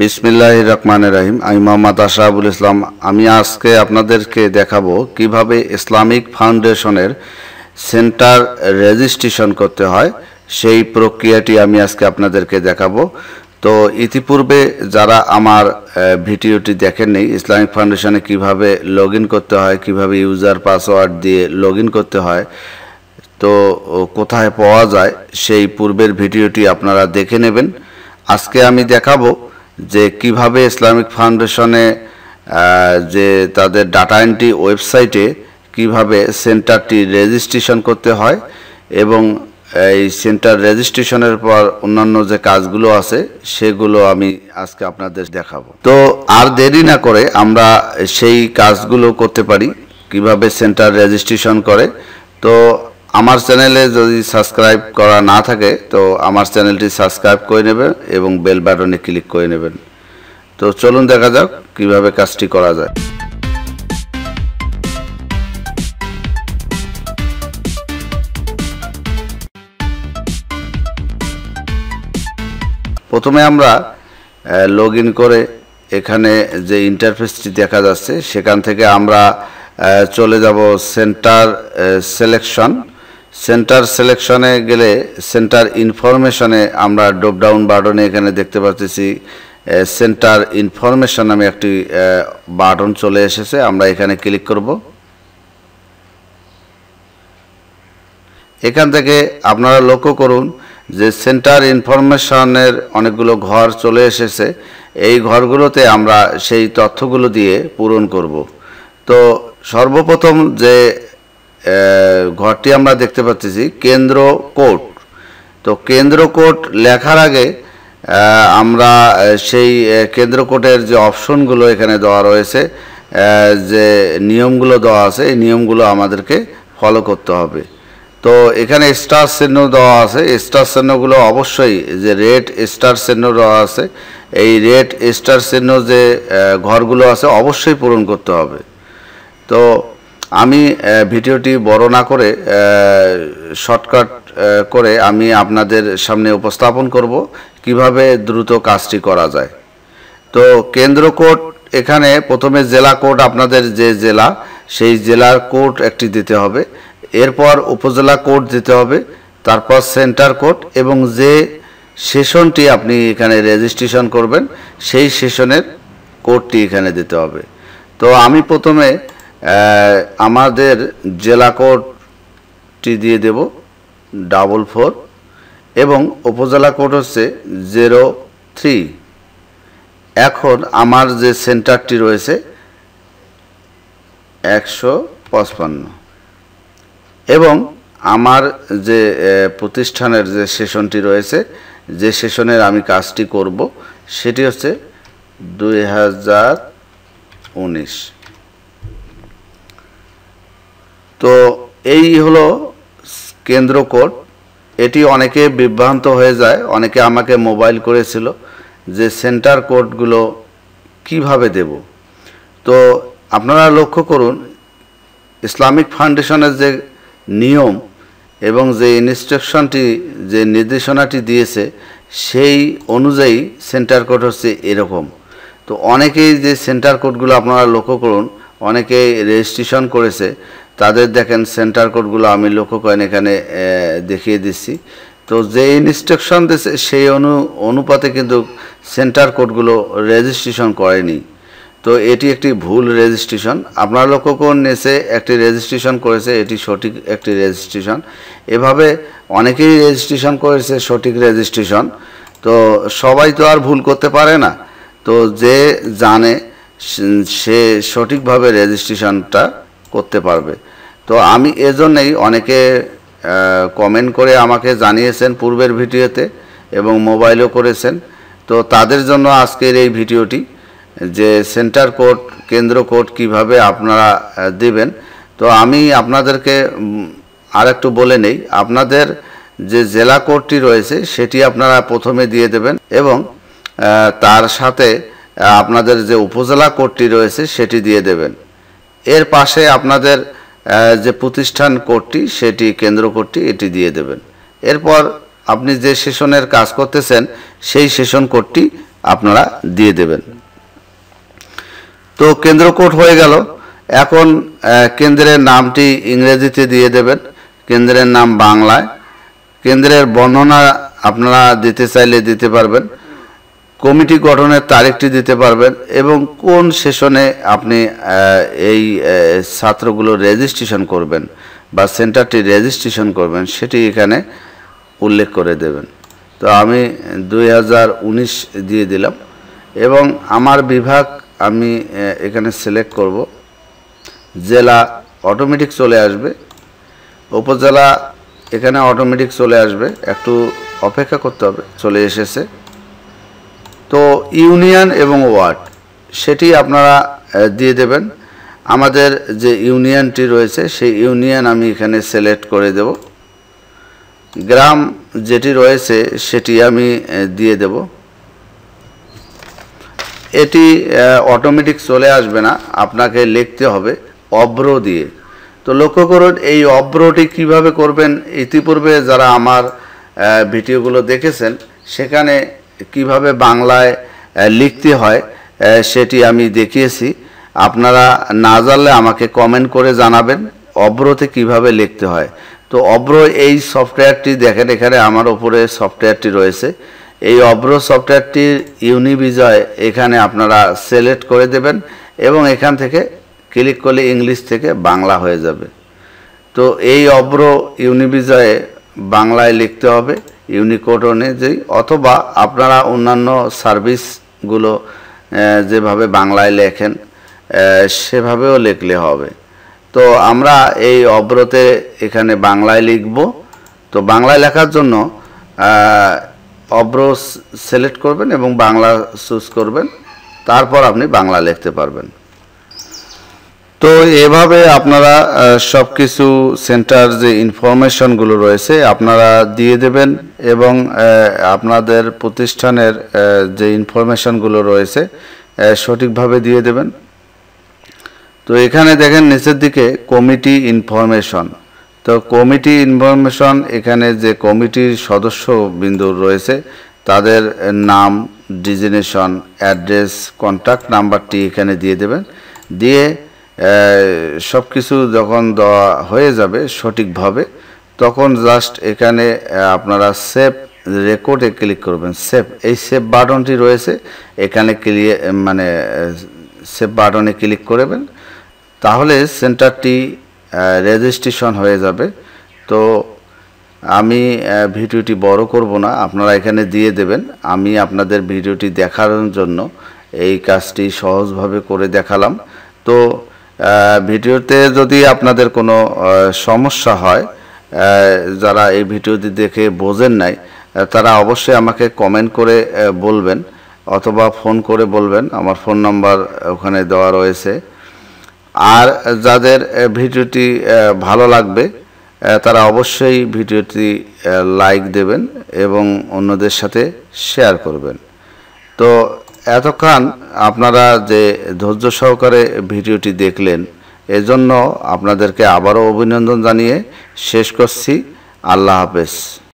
বিসমিল্লাহ রহমান রাহিম আমি মোহাম্মদ আশরাফুল ইসলাম আমি আজকে আপনাদেরকে দেখাবো কিভাবে ইসলামিক ফাউন্ডেশনের সেন্টার রেজিস্ট্রেশন করতে হয় সেই প্রক্রিয়াটি আমি আজকে আপনাদেরকে দেখাবো তো ইতিপূর্বে যারা আমার ভিডিওটি দেখেননি ইসলামিক ফাউন্ডেশনে কিভাবে লগ করতে হয় কিভাবে ইউজার পাসওয়ার্ড দিয়ে লগ করতে হয় তো কোথায় পাওয়া যায় সেই পূর্বের ভিডিওটি আপনারা দেখে নেবেন আজকে আমি দেখাবো যে কিভাবে ইসলামিক ফাউন্ডেশনে যে তাদের ডাটা এন্ট্রি ওয়েবসাইটে কিভাবে সেন্টারটি রেজিস্ট্রেশন করতে হয় এবং এই সেন্টার রেজিস্ট্রেশনের পর অন্যান্য যে কাজগুলো আছে সেগুলো আমি আজকে আপনাদের দেখাবো তো আর দেরি না করে আমরা সেই কাজগুলো করতে পারি কিভাবে সেন্টার রেজিস্ট্রেশন করে তো আমার চ্যানেলে যদি সাবস্ক্রাইব করা না থাকে তো আমার চ্যানেলটি সাবস্ক্রাইব করে নেবেন এবং বেল বাটনে ক্লিক করে নেবেন তো চলুন দেখা যাক কিভাবে কাজটি করা যায় প্রথমে আমরা লগ করে এখানে যে ইন্টারফেসটি দেখা যাচ্ছে সেখান থেকে আমরা চলে যাব সেন্টার সিলেকশন সেন্টার সিলেকশনে গেলে সেন্টার ইনফরমেশনে আমরা ডাউন বাটনে এখানে দেখতে পাচ্ছি সেন্টার ইনফরমেশন নামে একটি বাটন চলে এসেছে আমরা এখানে ক্লিক করব এখান থেকে আপনারা লক্ষ্য করুন যে সেন্টার ইনফরমেশনের অনেকগুলো ঘর চলে এসেছে এই ঘরগুলোতে আমরা সেই তথ্যগুলো দিয়ে পূরণ করব তো সর্বপ্রথম যে ঘরটি আমরা দেখতে পাচ্ছি কেন্দ্র কোর্ট তো কেন্দ্র কোর্ট লেখার আগে আমরা সেই কেন্দ্র কোর্টের যে অপশনগুলো এখানে দেওয়া রয়েছে যে নিয়মগুলো দেওয়া আছে এই নিয়মগুলো আমাদেরকে ফলো করতে হবে তো এখানে স্টার চিহ্ন দেওয়া আছে স্টার চিহ্নগুলো অবশ্যই যে রেড স্টার চিহ্ন দেওয়া আছে এই রেড স্টার চিহ্ন যে ঘরগুলো আছে অবশ্যই পূরণ করতে হবে তো আমি ভিডিওটি বড় না করে শর্টকাট করে আমি আপনাদের সামনে উপস্থাপন করব কিভাবে দ্রুত কাজটি করা যায় তো কেন্দ্র কোর্ট এখানে প্রথমে জেলা কোর্ট আপনাদের যে জেলা সেই জেলার কোর্ট একটি দিতে হবে এরপর উপজেলা কোর্ট দিতে হবে তারপর সেন্টার কোর্ট এবং যে সেশনটি আপনি এখানে রেজিস্ট্রেশন করবেন সেই সেশনের কোডটি এখানে দিতে হবে তো আমি প্রথমে আমাদের জেলা কোডটি দিয়ে দেব ডাবল ফোর এবং উপজেলা কোড হচ্ছে জিরো থ্রি এখন আমার যে সেন্টারটি রয়েছে একশো পঁচপান্ন এবং আমার যে প্রতিষ্ঠানের যে সেশনটি রয়েছে যে সেশনের আমি কাজটি করব সেটি হচ্ছে দুই হাজার উনিশ তো এই হলো কেন্দ্র কোড এটি অনেকে বিভ্রান্ত হয়ে যায় অনেকে আমাকে মোবাইল করেছিল যে সেন্টার কোডগুলো কিভাবে দেব তো আপনারা লক্ষ্য করুন ইসলামিক ফাউন্ডেশনের যে নিয়ম এবং যে ইনস্ট্রাকশনটি যে নির্দেশনাটি দিয়েছে সেই অনুযায়ী সেন্টার কোড হচ্ছে এরকম তো অনেকেই যে সেন্টার কোডগুলো আপনারা লক্ষ্য করুন অনেকেই রেজিস্ট্রেশন করেছে তাদের দেখেন সেন্টার কোডগুলো আমি লক্ষ্য করেন এখানে দেখিয়ে দিচ্ছি তো যে ইনস্ট্রাকশন দিয়েছে সেই অনু অনুপাতে কিন্তু সেন্টার কোডগুলো রেজিস্ট্রেশন করেনি তো এটি একটি ভুল রেজিস্ট্রেশন আপনার লক্ষ্য কোন নেছে একটি রেজিস্ট্রেশন করেছে এটি সঠিক একটি রেজিস্ট্রেশন এভাবে অনেকেই রেজিস্ট্রেশন করেছে সঠিক রেজিস্ট্রেশন তো সবাই তো আর ভুল করতে পারে না তো যে জানে সে সঠিকভাবে রেজিস্ট্রেশনটা করতে পারবে তো আমি এজন্যই অনেকে কমেন্ট করে আমাকে জানিয়েছেন পূর্বের ভিডিওতে এবং মোবাইলও করেছেন তো তাদের জন্য আজকের এই ভিডিওটি যে সেন্টার কোড কেন্দ্র কোড কিভাবে আপনারা দিবেন তো আমি আপনাদেরকে আর একটু বলে নেই আপনাদের যে জেলা কোডটি রয়েছে সেটি আপনারা প্রথমে দিয়ে দেবেন এবং তার সাথে আপনাদের যে উপজেলা কোডটি রয়েছে সেটি দিয়ে দেবেন এর পাশে আপনাদের যে প্রতিষ্ঠান কোডটি সেটি কেন্দ্র কোডটি এটি দিয়ে দেবেন এরপর আপনি যে সেশনের কাজ করতেছেন সেই সেশন কোডটি আপনারা দিয়ে দেবেন তো কেন্দ্র কোড হয়ে গেল এখন কেন্দ্রের নামটি ইংরেজিতে দিয়ে দেবেন কেন্দ্রের নাম বাংলায় কেন্দ্রের বর্ণনা আপনারা দিতে চাইলে দিতে পারবেন কমিটি গঠনের তারিখটি দিতে পারবেন এবং কোন সেশনে আপনি এই ছাত্রগুলো রেজিস্ট্রেশন করবেন বা সেন্টারটি রেজিস্ট্রেশন করবেন সেটি এখানে উল্লেখ করে দেবেন তো আমি দুই দিয়ে দিলাম এবং আমার বিভাগ আমি এখানে সিলেক্ট করব জেলা অটোমেটিক চলে আসবে উপজেলা এখানে অটোমেটিক চলে আসবে একটু অপেক্ষা করতে হবে চলে এসেছে তো ইউনিয়ন এবং ওয়ার্ড সেটি আপনারা দিয়ে দেবেন আমাদের যে ইউনিয়নটি রয়েছে সেই ইউনিয়ন আমি এখানে সিলেক্ট করে দেব গ্রাম যেটি রয়েছে সেটি আমি দিয়ে দেব এটি অটোমেটিক চলে আসবে না আপনাকে লিখতে হবে অব্র দিয়ে তো লক্ষ্য করুন এই অব্রটি কিভাবে করবেন ইতিপূর্বে যারা আমার ভিডিওগুলো দেখেছেন সেখানে কিভাবে বাংলায় লিখতে হয় সেটি আমি দেখিয়েছি আপনারা না জানলে আমাকে কমেন্ট করে জানাবেন অব্রতে কিভাবে লিখতে হয় তো অব্র এই সফটওয়্যারটি দেখেন এখানে আমার ওপরে সফটওয়্যারটি রয়েছে এই অব্র সফটওয়্যারটির ইউনিবিজয় এখানে আপনারা সিলেক্ট করে দেবেন এবং এখান থেকে ক্লিক করলে ইংলিশ থেকে বাংলা হয়ে যাবে তো এই অব্র ইউনিবিজয়ে বাংলায় লিখতে হবে ইউনিকোড যেই অথবা আপনারা অন্যান্য সার্ভিসগুলো যেভাবে বাংলায় লেখেন সেভাবেও লিখলে হবে তো আমরা এই অব্রতে এখানে বাংলায় লিখব তো বাংলায় লেখার জন্য অব্র সিলেক্ট করবেন এবং বাংলা চুজ করবেন তারপর আপনি বাংলা লিখতে পারবেন তো এভাবে আপনারা সব কিছু সেন্টার যে ইনফরমেশনগুলো রয়েছে আপনারা দিয়ে দেবেন এবং আপনাদের প্রতিষ্ঠানের যে ইনফরমেশনগুলো রয়েছে সঠিকভাবে দিয়ে দেবেন তো এখানে দেখেন নিচের দিকে কমিটি ইনফরমেশন তো কমিটি ইনফরমেশন এখানে যে কমিটির সদস্য বিন্দু রয়েছে তাদের নাম ডিজিনেশন অ্যাড্রেস কন্ট্যাক্ট নাম্বারটি এখানে দিয়ে দেবেন দিয়ে সব কিছু যখন দেওয়া হয়ে যাবে সঠিকভাবে তখন জাস্ট এখানে আপনারা সেভ রেকর্ডে ক্লিক করবেন সেভ এই সেভ বাটনটি রয়েছে এখানে ক্লিয়ার মানে সেভ বাটনে ক্লিক করবেন তাহলে সেন্টারটি রেজিস্ট্রেশন হয়ে যাবে তো আমি ভিডিওটি বড় করব না আপনারা এখানে দিয়ে দেবেন আমি আপনাদের ভিডিওটি দেখার জন্য এই কাজটি সহজভাবে করে দেখালাম তো ভিডিওতে যদি আপনাদের কোনো সমস্যা হয় যারা এই ভিডিওটি দেখে বোঝেন নাই তারা অবশ্যই আমাকে কমেন্ট করে বলবেন অথবা ফোন করে বলবেন আমার ফোন নাম্বার ওখানে দেওয়া রয়েছে আর যাদের ভিডিওটি ভালো লাগবে তারা অবশ্যই ভিডিওটি লাইক দেবেন এবং অন্যদের সাথে শেয়ার করবেন তো এতক্ষণ আপনারা যে ধৈর্য সহকারে ভিডিওটি দেখলেন এজন্য আপনাদেরকে আবারও অভিনন্দন জানিয়ে শেষ করছি আল্লাহ হাফেজ